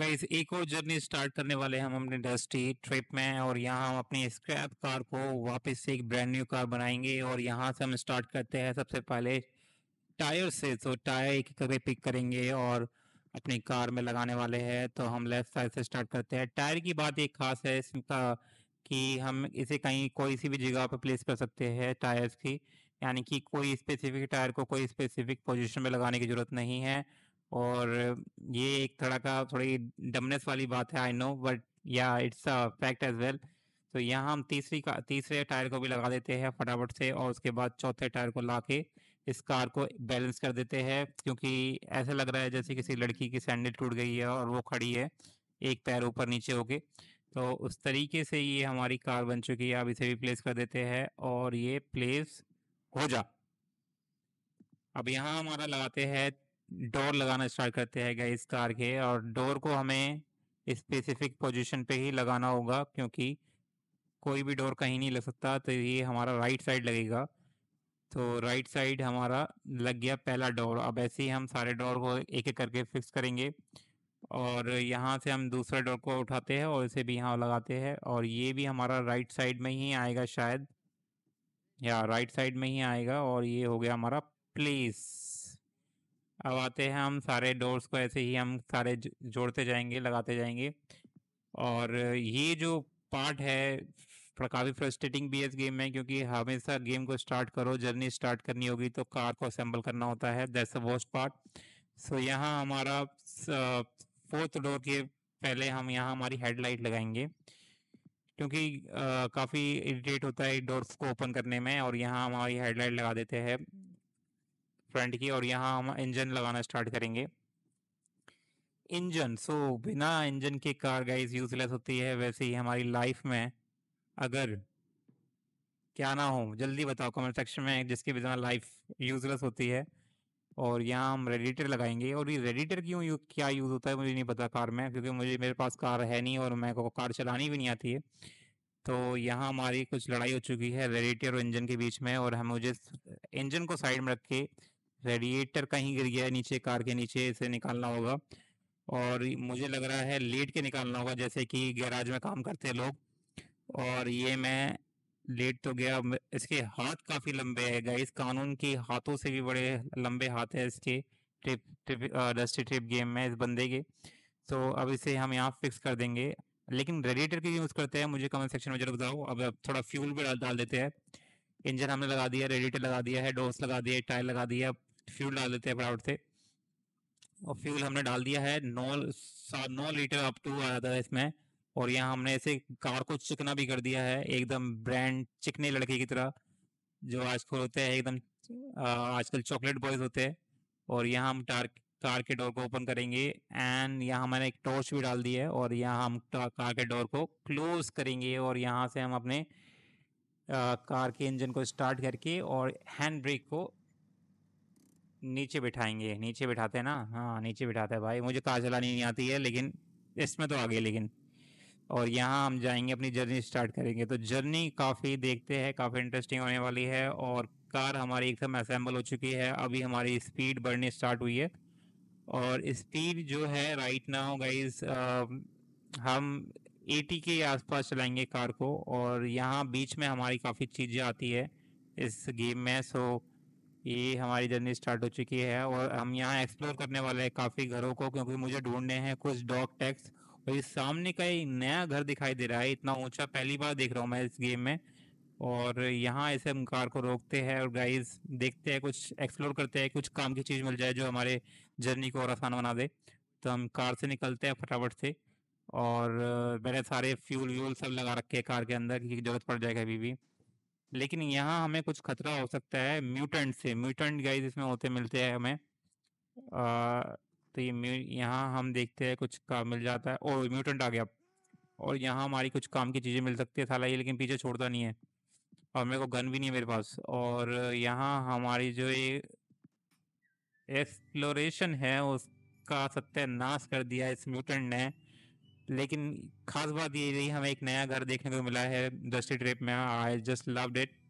Guys एक और journey start करने वाले हम अपने डस्टी ट्रिप में और यहाँ हम अपनी स्क्रैप कार को वापस से एक ब्रांड न्यू कार बनाएंगे और यहाँ से हम स्टार्ट करते हैं सबसे पहले टायर से तो टायर एक करके पिक करेंगे और अपनी कार में लगाने वाले हैं तो हम लेफ्ट साइड से स्टार्ट करते हैं टायर की बात एक खास है इसका कि हम इसे कहीं कोई सी भी जगह पर प्लेस कर सकते हैं टायर्स की यानी कि कोई स्पेसिफिक टायर को कोई स्पेसिफिक पोजिशन में लगाने की ज़रूरत नहीं है और ये एक थोड़ा का थोड़ी डमनेस वाली बात है I know but yeah it's a fact as well तो यहाँ हम तीसरी का तीसरे टायर को भी लगा देते हैं फटाफट से और उसके बाद चौथे टायर को ला के इस कार को बैलेंस कर देते हैं क्योंकि ऐसा लग रहा है जैसे किसी लड़की की सैंडल टूट गई है और वो खड़ी है एक पैर ऊपर नीचे होके तो उस तरीके से ये हमारी कार बन चुकी है अब इसे भी प्लेस कर देते हैं और ये प्लेस हो जा अब यहाँ हमारा लगाते हैं डोर लगाना स्टार्ट करते हैं इस कार के और डोर को हमें स्पेसिफिक पोजीशन पे ही लगाना होगा क्योंकि कोई भी डोर कहीं नहीं लग सकता तो ये हमारा राइट साइड लगेगा तो राइट साइड हमारा लग गया पहला डोर अब ऐसे ही हम सारे डोर को एक एक करके फिक्स करेंगे और यहाँ से हम दूसरा डोर को उठाते हैं और इसे भी यहाँ लगाते हैं और ये भी हमारा राइट साइड में ही आएगा शायद या राइट साइड में ही आएगा और ये हो गया हमारा प्लेस अब आते हैं हम सारे डोर्स को ऐसे ही हम सारे जोड़ते जाएंगे लगाते जाएंगे और ये जो पार्ट है काफ़ी फ्रस्ट्रेटिंग भी है इस गेम में क्योंकि हमेशा गेम को स्टार्ट करो जर्नी स्टार्ट करनी होगी तो कार को असेंबल करना होता है that's the worst part so यहाँ हमारा फोर्थ डोर के पहले हम यहाँ हमारी हेडलाइट लगाएंगे क्योंकि काफ़ी इरिटेट होता है डोर्स को ओपन करने में और यहाँ हमारी हेडलाइट लगा देते हैं फ्रंट की और यहाँ हम इंजन लगाना स्टार्ट करेंगे इंजन सो so, बिना इंजन के कार गाइस यूजलेस होती है वैसे ही हमारी लाइफ में अगर क्या ना हो जल्दी बताओ कमेंट सेक्शन में जिसके बिना लाइफ यूजलेस होती है और यहाँ हम रेडिटर लगाएंगे और ये रेडिटर क्यों यू, क्या यूज़ होता है मुझे नहीं पता कार में क्योंकि मुझे मेरे पास कार है नहीं और मैं को कार चलानी भी नहीं आती है तो यहाँ हमारी कुछ लड़ाई हो चुकी है रेडिटर और इंजन के बीच में और हम मुझे इंजन को साइड में रख के रेडिएटर कहीं गिर गया नीचे कार के नीचे इसे निकालना होगा और मुझे लग रहा है लेट के निकालना होगा जैसे कि गैराज में काम करते हैं लोग और ये मैं लेट तो गया इसके हाथ काफ़ी लंबे है गाइस कानून के हाथों से भी बड़े लंबे हाथ है इसके trip trip dusty trip game में इस बंदे के तो अब इसे हम यहाँ फिक्स कर देंगे लेकिन रेडिएटर के यूज़ करते हैं मुझे कमेंट सेक्शन में जरूर बताओ अब अब थोड़ा फ्यूल भी डाल देते हैं इंजन हमने लगा दिया रेडिएटर लगा दिया है डोस लगा दिया टायर लगा दिया फ्यूल डाल देते हैं फटाफट से और फ्यूल हमने डाल दिया है नौ नौ लीटर अप टू आया था इसमें और यहाँ हमने ऐसे कार को चिकना भी कर दिया है एकदम ब्रांड चिकने लड़के की तरह जो आजकल होते हैं एकदम आजकल चॉकलेट बॉयज होते हैं और यहाँ हम टार कार के डोर को ओपन करेंगे एंड यहाँ मैंने एक टॉर्च भी डाल दी है और यहाँ हम कार के डोर को क्लोज करेंगे और यहाँ से हम अपने आ, कार के इंजन को स्टार्ट करके और हैंड ब्रेक को नीचे बिठाएंगे नीचे बिठाते हैं ना? हाँ, नीचे बिठाते हैं भाई, मुझे कार तो चलानी नहीं आती है लेकिन इसमें तो आ गई लेकिन। और यहाँ हम जाएँगे अपनी जर्नी स्टार्ट करेंगे, तो जर्नी काफ़ी देखते हैं काफ़ी इंटरेस्टिंग होने वाली है और कार हमारी एकदम असेंबल हो चुकी है, अभी हमारी स्पीड बढ़नी स्टार्ट हुई है और स्पीड जो है राइट हो गाइज़ हम 80 के आसपास चलाएँगे कार को और यहाँ बीच में हमारी काफ़ी चीज़ें आती है इस गेम में सो ये हमारी जर्नी स्टार्ट हो चुकी है और हम यहाँ एक्सप्लोर करने वाले हैं काफ़ी घरों को क्योंकि मुझे ढूंढने हैं कुछ डॉग टैक्स और ये सामने का एक नया घर दिखाई दे रहा है इतना ऊंचा पहली बार देख रहा हूँ मैं इस गेम में और यहाँ ऐसे हम कार को रोकते हैं और गाइस देखते हैं कुछ एक्सप्लोर करते हैं कुछ काम की चीज़ मिल जाए जो हमारे जर्नी को और आसान बना दे तो हम कार से निकलते हैं फटाफट से और मेरे सारे फ्यूल व्यूल सब लगा रखे हैं कार के अंदर क्योंकि जरूरत पड़ जाएगी अभी भी लेकिन यहाँ हमें कुछ खतरा हो सकता है म्यूटेंट से म्यूटेंट गाइज इसमें होते मिलते हैं हमें आ, तो ये यह यहाँ हम देखते हैं कुछ काम मिल जाता है और म्यूटेंट आ गया और यहाँ हमारी कुछ काम की चीज़ें मिल सकती है थाला ये लेकिन पीछे छोड़ता नहीं है और मेरे को गन भी नहीं है मेरे पास और यहाँ हमारी जो ये एक्सप्लोरेशन है उसका सत्यानाश कर दिया इस म्यूटेंट ने लेकिन खास बात ये रही हमें एक नया घर देखने को मिला है दस्टी ट्रिप में आई जस्ट लव्ड इट